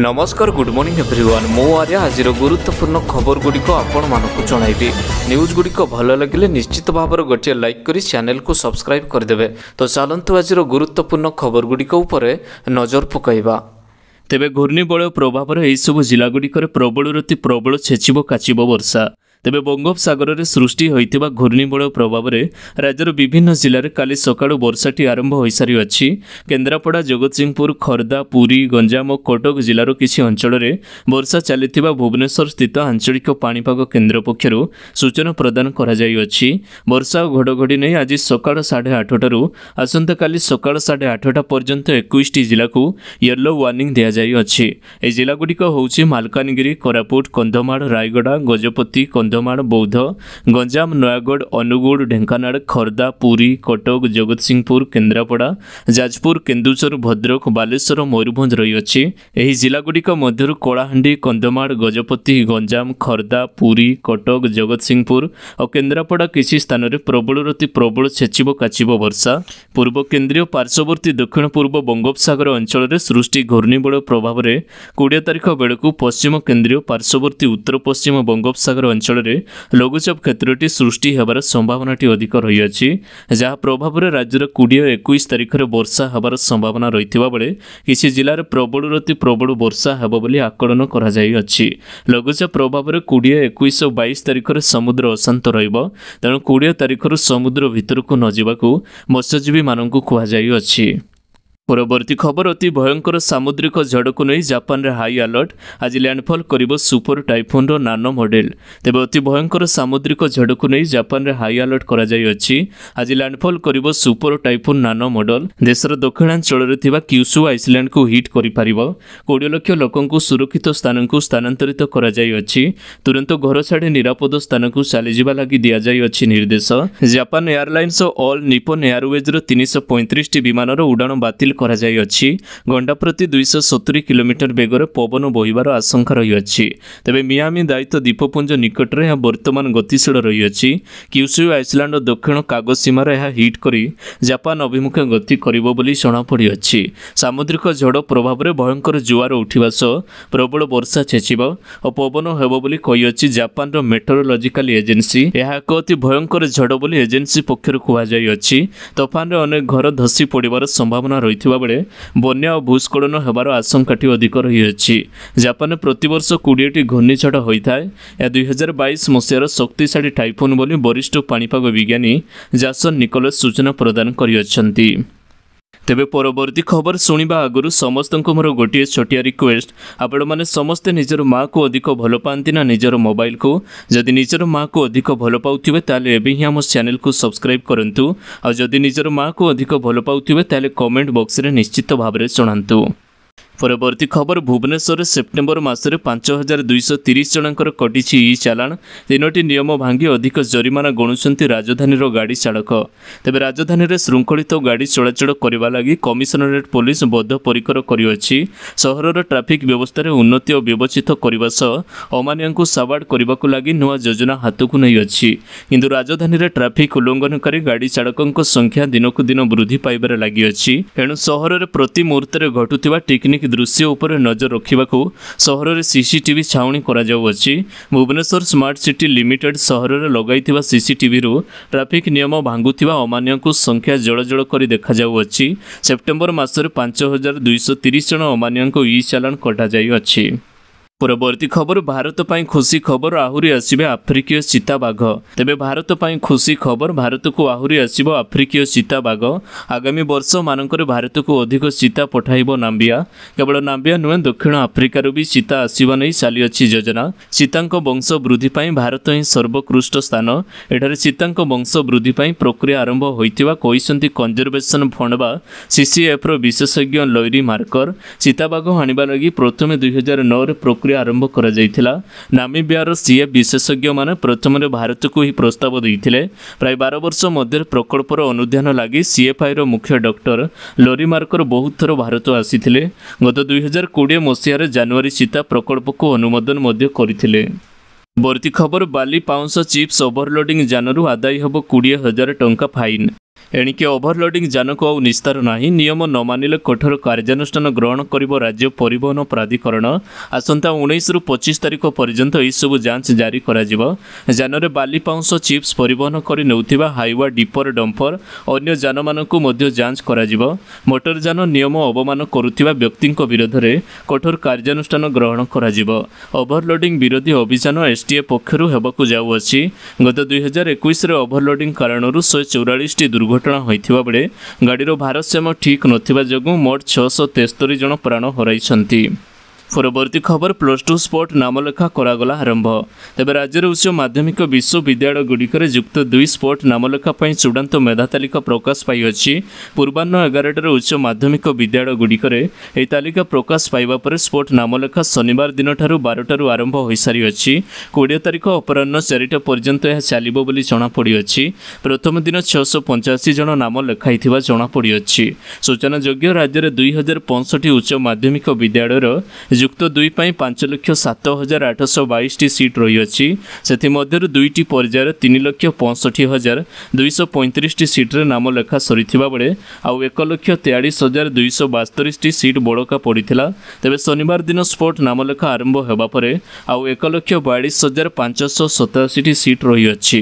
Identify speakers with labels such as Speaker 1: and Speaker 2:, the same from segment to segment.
Speaker 1: ନମସ୍କାର good morning everyone ମୋ ଆରେ ଆଜିର ଗୁରୁତ୍ୱପୂର୍ଣ୍ଣ ଖବରଗୁଡ଼ିକ ଆପଣମାନଙ୍କୁ ଜଣାଇବି ନ୍ୟୁଜ୍ଗୁଡ଼ିକ ଭଲ ଲାଗିଲେ ନିଶ୍ଚିତ ଭାବରେ ଗୋଟିଏ ଲାଇକ୍ କରି ଚ୍ୟାନେଲ୍କୁ ସବସ୍କ୍ରାଇବ୍ କରିଦେବେ ତ ଚାଲନ୍ତୁ ଆଜିର ଗୁରୁତ୍ୱପୂର୍ଣ୍ଣ ଖବରଗୁଡ଼ିକ ଉପରେ ନଜର ପକାଇବା ତେବେ ଘୂର୍ଣ୍ଣିବଳୟ ପ୍ରଭାବରେ ଏହିସବୁ ଜିଲ୍ଲାଗୁଡ଼ିକରେ ପ୍ରବଳରୁ ପ୍ରବଳ ଛେଚିବ କାଚିବ ବର୍ଷା ତେବେ ବଙ୍ଗୋପସାଗରରେ ସୃଷ୍ଟି ହୋଇଥିବା ଘୂର୍ଣ୍ଣିବଳୟ ପ୍ରଭାବରେ ରାଜ୍ୟର ବିଭିନ୍ନ ଜିଲ୍ଲାରେ କାଲି ସକାଳୁ ବର୍ଷାଟି ଆରମ୍ଭ ହୋଇସାରିଅଛି କେନ୍ଦ୍ରାପଡ଼ା ଜଗତସିଂହପୁର ଖୋର୍ଦ୍ଧା ପୁରୀ ଗଞ୍ଜାମ ଓ କଟକ ଜିଲ୍ଲାର କିଛି ଅଞ୍ଚଳରେ ବର୍ଷା ଚାଲିଥିବା ଭୁବନେଶ୍ୱର ସ୍ଥିତ ଆଞ୍ଚଳିକ ପାଣିପାଗ କେନ୍ଦ୍ର ପକ୍ଷରୁ ସୂଚନା ପ୍ରଦାନ କରାଯାଇଅଛି ବର୍ଷା ଓ ଘଡ଼ଘଡ଼ି ନେଇ ଆଜି ସକାଳ ସାଢ଼େ ଆଠଟାରୁ ଆସନ୍ତାକାଲି ସକାଳ ସାଢ଼େ ଆଠଟା ପର୍ଯ୍ୟନ୍ତ ଏକୋଇଶଟି ଜିଲ୍ଲାକୁ ୟେଲୋ ୱାର୍ଣ୍ଣିଂ ଦିଆଯାଇଅଛି ଏହି ଜିଲ୍ଲାଗୁଡ଼ିକ ହେଉଛି ମାଲକାନଗିରି କୋରାପୁଟ କନ୍ଧମାଳ ରାୟଗଡ଼ା ଗଜପତି କନ୍ଧ କନ୍ଧମାଳ ବୌଦ୍ଧ ଗଞ୍ଜାମ ନୟାଗଡ଼ ଅନୁଗୁଳ ଢେଙ୍କାନାଳ ଖୋର୍ଦ୍ଧା ପୁରୀ କଟକ ଜଗତସିଂହପୁର କେନ୍ଦ୍ରାପଡ଼ା ଯାଜପୁର କେନ୍ଦୁଝର ଭଦ୍ରକ ବାଲେଶ୍ୱର ମୟୂରଭଞ୍ଜ ରହିଅଛି ଏହି ଜିଲ୍ଲାଗୁଡ଼ିକ ମଧ୍ୟରୁ କଳାହାଣ୍ଡି କନ୍ଧମାଳ ଗଜପତି ଗଞ୍ଜାମ ଖୋର୍ଦ୍ଧା ପୁରୀ କଟକ ଜଗତସିଂହପୁର ଓ କେନ୍ଦ୍ରାପଡ଼ା କିଛି ସ୍ଥାନରେ ପ୍ରବଳରୁ ଅତି ପ୍ରବଳ ଛେଚିବ କାଚିବ ବର୍ଷା ପୂର୍ବ କେନ୍ଦ୍ରୀୟ ପାର୍ଶ୍ୱବର୍ତ୍ତୀ ଦକ୍ଷିଣ ପୂର୍ବ ବଙ୍ଗୋପସାଗର ଅଞ୍ଚଳରେ ସୃଷ୍ଟି ଘୂର୍ଣ୍ଣିବଳ ପ୍ରଭାବରେ କୋଡ଼ିଏ ତାରିଖ ବେଳକୁ ପଶ୍ଚିମ କେନ୍ଦ୍ରୀୟ ପାର୍ଶ୍ୱବର୍ତ୍ତୀ ଉତ୍ତର ପଶ୍ଚିମ ବଙ୍ଗୋପସାଗର ଅଞ୍ଚଳରେ ଫଳରେ ଲଘୁଚାପ କ୍ଷେତ୍ରଟି ସୃଷ୍ଟି ହେବାର ସମ୍ଭାବନାଟି ଅଧିକ ରହିଅଛି ଯାହା ପ୍ରଭାବରେ ରାଜ୍ୟର କୋଡ଼ିଏ ଏକୋଇଶ ତାରିଖରେ ବର୍ଷା ହେବାର ସମ୍ଭାବନା ରହିଥିବା ବେଳେ କିଛି ଜିଲ୍ଲାରେ ପ୍ରବଳରୁ ଅତି ପ୍ରବଳ ବର୍ଷା ହେବ ବୋଲି ଆକଳନ କରାଯାଇଅଛି ଲଘୁଚାପ ପ୍ରଭାବରେ କୋଡ଼ିଏ ଏକୋଇଶ ଓ ବାଇଶ ତାରିଖରେ ସମୁଦ୍ର ଅଶାନ୍ତ ରହିବ ତେଣୁ କୋଡ଼ିଏ ତାରିଖରୁ ସମୁଦ୍ର ଭିତରକୁ ନ ଯିବାକୁ ମତ୍ସ୍ୟଜୀବୀମାନଙ୍କୁ କୁହାଯାଇଅଛି পরবর্তী খবর অতি ভয়ঙ্কর সামুদ্রিক ঝড়কু নেই জাপানের হাই আলর্ট আজ ল্যান্ডফল করব সুপর টাইফুনর নানো মডেল তেবে অতি ভয়ঙ্কর সামুদ্রিক ঝড়কু নেই জাপানের হাই আলর্ট করা যাইছি আজ ল্যান্ডফল করব সুপর টাইফুন নানো মডেল দেশের দক্ষিণাঞ্চলের থাকা কিউসু আইসল্যান্ডকু হিট করে কোড়ি লক্ষ লোক সুরক্ষিত স্থানকু স্থানান্তরিত করা যাইছি ତୁରନ୍ତ ଘର ଛାଡ଼ି ନିରାପଦ ସ୍ଥାନକୁ ଚାଲିଯିବା ଲାଗି ଦିଆଯାଇଅଛି ନିର୍ଦ୍ଦେଶ ଜାପାନ ଏୟାରଲାଇନ୍ସ ଓ ଅଲ୍ ନିପନ୍ ଏୟାରୱେଜ୍ର ତିନିଶହ ପଇଁତିରିଶଟି ବିମାନର ଉଡ଼ାଣ ବାତିଲ କରାଯାଇଅଛି ଘଣ୍ଟା ପ୍ରତି ଦୁଇଶହ ସତୁରି କିଲୋମିଟର ବେଗରେ ପବନ ବହିବାର ଆଶଙ୍କା ରହିଅଛି ତେବେ ମିଆମି ଦାୟିତ୍ୱ ଦ୍ୱୀପପୁଞ୍ଜ ନିକଟରେ ଏହା ବର୍ତ୍ତମାନ ଗତିଶୀଳ ରହିଅଛି କ୍ୟୁସୁ ଆଇସଲ୍ୟାଣ୍ଡ ଓ ଦକ୍ଷିଣ କାଗଜ ସୀମାରେ ଏହା ହିଟ୍ କରି ଜାପାନ ଅଭିମୁଖେ ଗତି କରିବ ବୋଲି ଜଣାପଡ଼ିଅଛି ସାମୁଦ୍ରିକ ଝଡ଼ ପ୍ରଭାବରେ ଭୟଙ୍କର ଜୁଆର ଉଠିବା ସହ ପ୍ରବଳ ବର୍ଷା ଛେଚିବ ଓ ପବନ ହେବ ବୋଲି କହିଅଛି ଜାପାନର ମେଟରୋଲୋଜିକାଲ ଏଜେନ୍ସି ଏହା ଏକ ଅତି ଭୟଙ୍କର ଝଡ଼ ବୋଲି ଏଜେନ୍ସି ପକ୍ଷରୁ କୁହାଯାଇଅଛି ତୋଫାନରେ ଅନେକ ଘର ଧସି ପଡ଼ିବାର ସମ୍ଭାବନା ରହିଛି ହୋଇଥିବା ବନ୍ୟା ଓ ଭୂସ୍ଖଳନ ହେବାର ଆଶଙ୍କାଟି ଅଧିକ ରହିଅଛି ଜାପାନ ପ୍ରତିବର୍ଷ କୋଡ଼ିଏଟି ଘୂର୍ଣ୍ଣିଝଡ଼ ହୋଇଥାଏ ଏହା ଦୁଇହଜାର ବାଇଶ ମସିହାର ଶକ୍ତିଶାଳୀ ଟାଇଫୁନ୍ ବୋଲି ବରିଷ୍ଠ ପାଣିପାଗ ବିଜ୍ଞାନୀ ଜାସନ ନିକୋଲସ୍ ସୂଚନା ପ୍ରଦାନ କରିଅଛନ୍ତି ତେବେ ପରବର୍ତ୍ତୀ ଖବର ଶୁଣିବା ଆଗରୁ ସମସ୍ତଙ୍କୁ ମୋର ଗୋଟିଏ ଛୋଟିଆ ରିକ୍ୱେଷ୍ଟ ଆପଣମାନେ ସମସ୍ତେ ନିଜର ମାଆକୁ ଅଧିକ ଭଲ ପାଆନ୍ତି ନା ନିଜର ମୋବାଇଲକୁ ଯଦି ନିଜର ମାଆକୁ ଅଧିକ ଭଲ ପାଉଥିବେ ତାହେଲେ ଏବେ ହିଁ ଆମ ଚ୍ୟାନେଲକୁ ସବସ୍କ୍ରାଇବ୍ କରନ୍ତୁ ଆଉ ଯଦି ନିଜର ମାଆକୁ ଅଧିକ ଭଲ ପାଉଥିବେ ତାହେଲେ କମେଣ୍ଟ ବକ୍ସରେ ନିଶ୍ଚିତ ଭାବରେ ଜଣାନ୍ତୁ ପରବର୍ତ୍ତୀ ଖବର ଭୁବନେଶ୍ୱରରେ ସେପ୍ଟେମ୍ବର ମାସରେ ପାଞ୍ଚ ହଜାର ଦୁଇଶହ ତିରିଶ ଜଣଙ୍କର କଟିଛି ଇ ଚାଲାଣ ତିନୋଟି ନିୟମ ଭାଙ୍ଗି ଅଧିକ ଜରିମାନା ଗଣୁଛନ୍ତି ରାଜଧାନୀର ଗାଡ଼ି ଚାଳକ ତେବେ ରାଜଧାନୀରେ ଶୃଙ୍ଖଳିତ ଗାଡ଼ି ଚଳାଚଳ କରିବା ଲାଗି କମିଶନରେଟ୍ ପୋଲିସ ବଦ୍ଧପରିକର କରିଅଛି ସହରର ଟ୍ରାଫିକ୍ ବ୍ୟବସ୍ଥାରେ ଉନ୍ନତି ଓ ବ୍ୟବଚିତ କରିବା ସହ ଅମାନିଆଙ୍କୁ ସାବାଡ଼ କରିବାକୁ ଲାଗି ନୂଆ ଯୋଜନା ହାତକୁ ନେଇଅଛି କିନ୍ତୁ ରାଜଧାନୀରେ ଟ୍ରାଫିକ୍ ଉଲ୍ଲଙ୍ଘନକାରୀ ଗାଡ଼ି ଚାଳକଙ୍କ ସଂଖ୍ୟା ଦିନକୁ ଦିନ ବୃଦ୍ଧି ପାଇବାରେ ଲାଗିଅଛି ଏଣୁ ସହରରେ ପ୍ରତି ମୁହୂର୍ତ୍ତରେ ଘଟୁଥିବା ଟିକନିକ୍ ଦୃଶ୍ୟ ଉପରେ ନଜର ରଖିବାକୁ ସହରରେ ସିସିଟିଭି ଛାଉଣି କରାଯାଉଅଛି ଭୁବନେଶ୍ୱର ସ୍ମାର୍ଟ ସିଟି ଲିମିଟେଡ୍ ସହରରେ ଲଗାଇଥିବା ସିସିଟିଭିରୁ ଟ୍ରାଫିକ୍ ନିୟମ ଭାଙ୍ଗୁଥିବା ଅମାନ୍ୟଙ୍କୁ ସଂଖ୍ୟା ଜଳଜଳ କରି ଦେଖାଯାଉଅଛି ସେପ୍ଟେମ୍ବର ମାସରେ ପାଞ୍ଚ ହଜାର ଦୁଇଶହ ତିରିଶ ଜଣ ଅମାନ୍ୟଙ୍କ ଇ ଚାଲାଣ କଟାଯାଇଅଛି পরবর্তী খবর ভারত পাই খুশি খবর আহুরি আসবে আফ্রিকীয় চিতাবাঘ তেবে ভারত পাই খুশি খবর ভারতক আহুরি আসব আফ্রিকীয় চিতাবাঘ আগামী বর্ষ মানকরে ভারতক অধিক চিতা পঠাইব নাম্বিয়া কেবল নাম্বিয়া নুহে দক্ষিণ আফ্রিকার বি চিতা আসবা নেই চালিছি যোজনা চিতাঙ্ক বংশ বৃদ্ধি পাই ভারত ହିଁ ସର୍ବୋତ୍କୃଷ୍ଟ ସ୍ଥାନ ଏଠାରେ ସୀତାଙ୍କ ବଂଶ ବୃଦ୍ଧି ପାଇଁ ପ୍ରକ୍ରିୟା ଆରମ୍ଭ ହୋଇଥିବା କହିଛନ୍ତି କଞ୍ଜରଭେସନ ଫଣ୍ଡ ବା ସିସିଏଫ୍ର ବିଶେଷଜ୍ଞ ଲୈରୀ ମାର୍କର ସୀତାବାଘ ଆଣିବା ଲାଗି ପ୍ରଥମେ ଦୁଇହଜାର ନଅରେ ପ୍ରକ୍ରିୟା ଜୁନ୍ରେ ଆରମ୍ଭ କରାଯାଇଥିଲା ନାମିବିଆର ସିଏ ବିଶେଷଜ୍ଞମାନେ ପ୍ରଥମରେ ଭାରତକୁ ଏହି ପ୍ରସ୍ତାବ ଦେଇଥିଲେ ପ୍ରାୟ ବାର ବର୍ଷ ମଧ୍ୟରେ ପ୍ରକଳ୍ପର ଅନୁଧ୍ୟାନ ଲାଗି ସିଏଫ୍ଆଇର ମୁଖ୍ୟ ଡକ୍ଟର ମାର୍କର ବହୁତ ଥର ଭାରତ ଆସିଥିଲେ ଗତ ଦୁଇହଜାର କୋଡ଼ିଏ ମସିହାରେ ଜାନୁଆରୀ ସୀତା ପ୍ରକଳ୍ପକୁ ଅନୁମୋଦନ ମଧ୍ୟ କରିଥିଲେ ବର୍ତ୍ତୀ ଖବର ବାଲି ପାଉଁଶ ଚିପ୍ସ ଓଭରଲୋଡିଂ ଯାନରୁ ଆଦାୟ ହେବ କୋଡ଼ିଏ ହଜାର ଟଙ୍କା ଫାଇନ୍ ଏଣିକି ଓଭରଲୋଡିଂ ଯାନକୁ ଆଉ ନିସ୍ତାର ନାହିଁ ନିୟମ ନ ମାନିଲେ କଠୋର କାର୍ଯ୍ୟାନୁଷ୍ଠାନ ଗ୍ରହଣ କରିବ ରାଜ୍ୟ ପରିବହନ ପ୍ରାଧିକରଣ ଆସନ୍ତା ଉଣେଇଶରୁ ପଚିଶ ତାରିଖ ପର୍ଯ୍ୟନ୍ତ ଏହିସବୁ ଯାଞ୍ଚ ଜାରି କରାଯିବ ଯାନରେ ବାଲି ପାଉଁଶ ଚିପ୍ସ ପରିବହନ କରି ନେଉଥିବା ହାଇୱା ଡିପର ଡମ୍ପର ଅନ୍ୟ ଯାନମାନଙ୍କୁ ମଧ୍ୟ ଯାଞ୍ଚ କରାଯିବ ମୋଟରଯାନ ନିୟମ ଅବମାନ କରୁଥିବା ବ୍ୟକ୍ତିଙ୍କ ବିରୋଧରେ କଠୋର କାର୍ଯ୍ୟାନୁଷ୍ଠାନ ଗ୍ରହଣ କରାଯିବ ଓଭରଲୋଡିଂ ବିରୋଧୀ ଅଭିଯାନ ଏସ୍ଟିଏ ପକ୍ଷରୁ ହେବାକୁ ଯାଉଅଛି ଗତ ଦୁଇହଜାର ଏକୋଇଶରେ ଓଭରଲୋଡିଂ କାରଣରୁ ଶହେ ଚଉରାଳିଶଟି ଦୁର୍ଘଟଣା ଦୁର୍ଘଟଣା ହୋଇଥିବା ବେଳେ ଗାଡ଼ିର ଭାରସାମ୍ୟ ଠିକ୍ ନଥିବା ଯୋଗୁଁ ମୋଟ ଛଅଶହ ତେସ୍ତରୀ ଜଣ ପ୍ରାଣ ହରାଇଛନ୍ତି ପରବର୍ତ୍ତୀ ଖବର ପ୍ଲସ୍ ଟୁ ସ୍ପଟ୍ ନାମଲେଖା କରାଗଲା ଆରମ୍ଭ ତେବେ ରାଜ୍ୟର ଉଚ୍ଚ ମାଧ୍ୟମିକ ବିଶ୍ୱବିଦ୍ୟାଳୟଗୁଡ଼ିକରେ ଯୁକ୍ତ ଦୁଇ ସ୍ପଟ୍ ନାମଲେଖା ପାଇଁ ଚୂଡ଼ାନ୍ତ ମେଧା ତାଲିକା ପ୍ରକାଶ ପାଇଅଛି ପୂର୍ବାହ୍ନ ଏଗାରଟାରେ ଉଚ୍ଚ ମାଧ୍ୟମିକ ବିଦ୍ୟାଳୟଗୁଡ଼ିକରେ ଏହି ତାଲିକା ପ୍ରକାଶ ପାଇବା ପରେ ସ୍ପଟ୍ ନାମଲେଖା ଶନିବାର ଦିନଠାରୁ ବାରଟାରୁ ଆରମ୍ଭ ହୋଇସାରିଅଛି କୋଡ଼ିଏ ତାରିଖ ଅପରାହ୍ନ ଚାରିଟା ପର୍ଯ୍ୟନ୍ତ ଏହା ଚାଲିବ ବୋଲି ଜଣାପଡ଼ିଅଛି ପ୍ରଥମ ଦିନ ଛଅଶହ ପଞ୍ଚାଅଶୀ ଜଣ ନାମ ଲେଖାଇଥିବା ଜଣାପଡ଼ିଅଛି ସୂଚନାଯୋଗ୍ୟ ରାଜ୍ୟରେ ଦୁଇ ହଜାର ପଞ୍ଚଷଠି ଉଚ୍ଚ ମାଧ୍ୟମିକ ବିଦ୍ୟାଳୟର যুক্ত ଦୁଇ ପାଇଁ ପାଞ୍ଚ ଲକ୍ଷ ସାତ ହଜାର ଆଠଶହ ବାଇଶଟି ସିଟ୍ ରହିଅଛି ସେଥିମଧ୍ୟରୁ ଦୁଇଟି ପର୍ଯ୍ୟାୟରେ ତିନି ଲକ୍ଷ ପଞ୍ଚଷଠି ହଜାର ଦୁଇଶହ ପଇଁତିରିଶଟି ସିଟ୍ରେ ନାମ ଲେଖା ସରିଥିବା ବେଳେ ଆଉ ଏକ ଲକ୍ଷ ତେୟାଳିଶ ହଜାର ଦୁଇଶହ ବାସ୍ତରିଶଟି ସିଟ୍ ବଳକା ପଡ଼ିଥିଲା ତେବେ ଶନିବାର ଦିନ ସ୍ପୋର୍ଟ ନାମଲେଖା ଆରମ୍ଭ ହେବା ପରେ ଆଉ ଏକ ଲକ୍ଷ ବୟାଳିଶ ହଜାର ପାଞ୍ଚଶହ ସତାଅଶୀଟି ସିଟ୍ ରହିଅଛି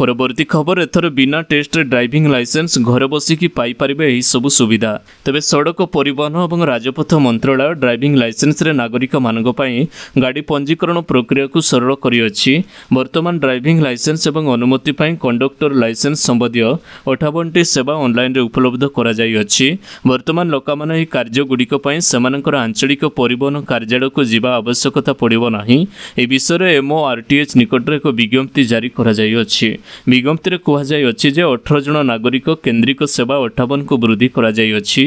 Speaker 1: ପରବର୍ତ୍ତୀ ଖବର ଏଥର ବିନା ଟେଷ୍ଟରେ ଡ୍ରାଇଭିଂ ଲାଇସେନ୍ସ ଘରେ ବସିକି ପାଇପାରିବେ ଏହିସବୁ ସୁବିଧା ତେବେ ସଡ଼କ ପରିବହନ ଏବଂ ରାଜପଥ ମନ୍ତ୍ରଣାଳୟ ଡ୍ରାଇଭିଂ ଲାଇସେନ୍ସରେ ନାଗରିକମାନଙ୍କ ପାଇଁ ଗାଡ଼ି ପଞ୍ଜୀକରଣ ପ୍ରକ୍ରିୟାକୁ ସରଳ କରିଅଛି ବର୍ତ୍ତମାନ ଡ୍ରାଇଭିଂ ଲାଇସେନ୍ସ ଏବଂ ଅନୁମତି ପାଇଁ କଣ୍ଡକ୍ଟର ଲାଇସେନ୍ସ ସମ୍ବନ୍ଧୀୟ ଅଠାବନଟି ସେବା ଅନ୍ଲାଇନ୍ରେ ଉପଲବ୍ଧ କରାଯାଇଅଛି ବର୍ତ୍ତମାନ ଲୋକମାନେ ଏହି କାର୍ଯ୍ୟଗୁଡ଼ିକ ପାଇଁ ସେମାନଙ୍କର ଆଞ୍ଚଳିକ ପରିବହନ କାର୍ଯ୍ୟାଳୟକୁ ଯିବା ଆବଶ୍ୟକତା ପଡ଼ିବ ନାହିଁ ଏ ବିଷୟରେ ଏମ୍ଓ ଆର୍ଟିଏଚ୍ ନିକଟରେ ଏକ ବିଜ୍ଞପ୍ତି ଜାରି କରାଯାଇଅଛି ବିଜ୍ଞପ୍ତିରେ କୁହାଯାଇଅଛି ଯେ ଅଠର ଜଣ ନାଗରିକ କେନ୍ଦ୍ରିକ ସେବା ଅଠାବନକୁ ବୃଦ୍ଧି କରାଯାଇଅଛି